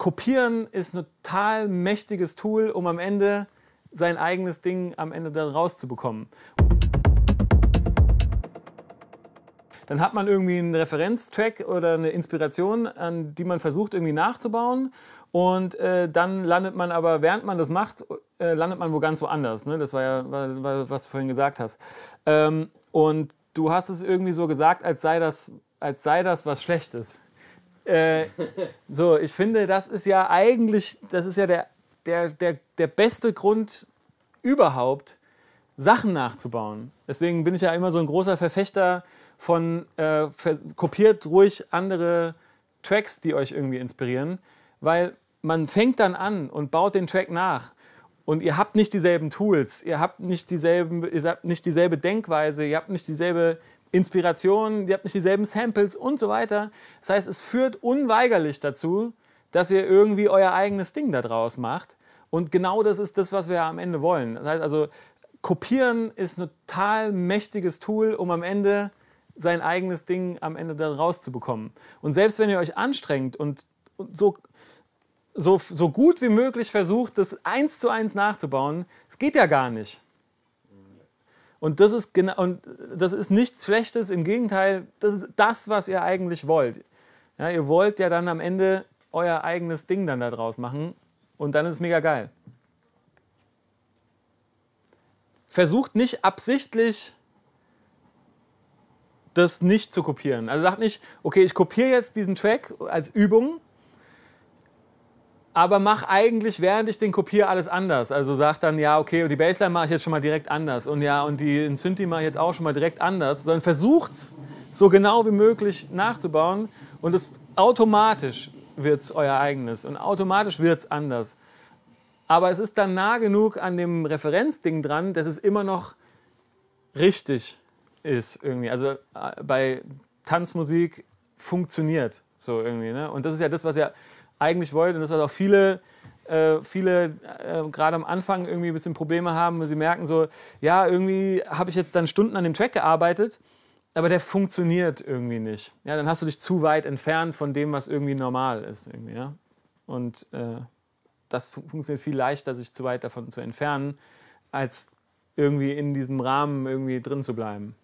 Kopieren ist ein total mächtiges Tool, um am Ende sein eigenes Ding am Ende dann rauszubekommen. Dann hat man irgendwie einen Referenztrack oder eine Inspiration, an die man versucht irgendwie nachzubauen. Und äh, dann landet man aber, während man das macht, äh, landet man wo ganz woanders. Ne? Das war ja, war, war, was du vorhin gesagt hast. Ähm, und du hast es irgendwie so gesagt, als sei das, als sei das was Schlechtes. Äh, so, ich finde, das ist ja eigentlich, das ist ja der, der, der, der beste Grund überhaupt, Sachen nachzubauen. Deswegen bin ich ja immer so ein großer Verfechter von, äh, kopiert ruhig andere Tracks, die euch irgendwie inspirieren, weil man fängt dann an und baut den Track nach. Und ihr habt nicht dieselben Tools, ihr habt nicht, dieselben, ihr habt nicht dieselbe Denkweise, ihr habt nicht dieselbe Inspiration, ihr habt nicht dieselben Samples und so weiter. Das heißt, es führt unweigerlich dazu, dass ihr irgendwie euer eigenes Ding da draus macht. Und genau das ist das, was wir am Ende wollen. Das heißt also, kopieren ist ein total mächtiges Tool, um am Ende sein eigenes Ding am Ende dann rauszubekommen. Und selbst wenn ihr euch anstrengt und, und so, so, so gut wie möglich versucht, das eins zu eins nachzubauen, es geht ja gar nicht. Und das ist genau und das ist nichts Schlechtes, im Gegenteil, das ist das, was ihr eigentlich wollt. Ja, ihr wollt ja dann am Ende euer eigenes Ding dann da draus machen und dann ist es mega geil. Versucht nicht absichtlich das nicht zu kopieren. Also sagt nicht, okay, ich kopiere jetzt diesen Track als Übung aber mach eigentlich, während ich den kopiere, alles anders. Also sag dann, ja, okay, und die Baseline mache ich jetzt schon mal direkt anders und ja, und die in Synthi mache ich jetzt auch schon mal direkt anders, sondern versucht es so genau wie möglich nachzubauen und es automatisch es euer eigenes und automatisch wird es anders. Aber es ist dann nah genug an dem Referenzding dran, dass es immer noch richtig ist irgendwie. Also äh, bei Tanzmusik funktioniert so irgendwie, ne? Und das ist ja das, was ja eigentlich wollte und das, was halt auch viele äh, viele äh, gerade am Anfang irgendwie ein bisschen Probleme haben, weil sie merken so, ja, irgendwie habe ich jetzt dann Stunden an dem Track gearbeitet, aber der funktioniert irgendwie nicht. Ja, dann hast du dich zu weit entfernt von dem, was irgendwie normal ist. Irgendwie, ja? Und äh, das fun funktioniert viel leichter, sich zu weit davon zu entfernen, als irgendwie in diesem Rahmen irgendwie drin zu bleiben.